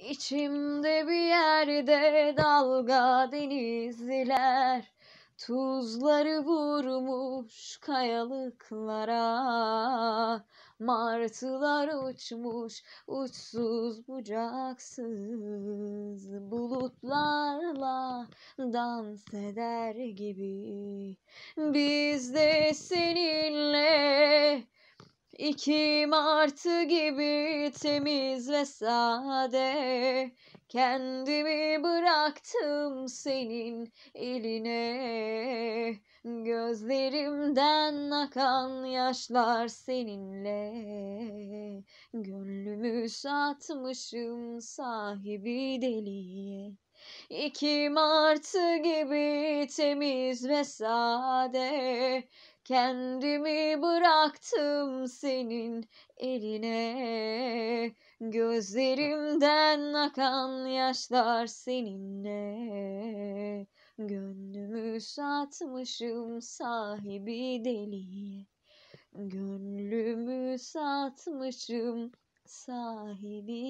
İçimde bir yerde dalga denizler Tuzları vurmuş kayalıklara Martılar uçmuş uçsuz bucaksız Bulutlarla dans eder gibi Biz de seni İki martı gibi temiz ve sade Kendimi bıraktım senin eline Gözlerimden akan yaşlar seninle Gönlümü satmışım sahibi deliye İki martı gibi temiz ve sade Kendimi bıraktım senin eline Gözlerimden akan yaşlar seninle Gönlümü satmışım sahibi deliye Gönlümü satmışım sahibi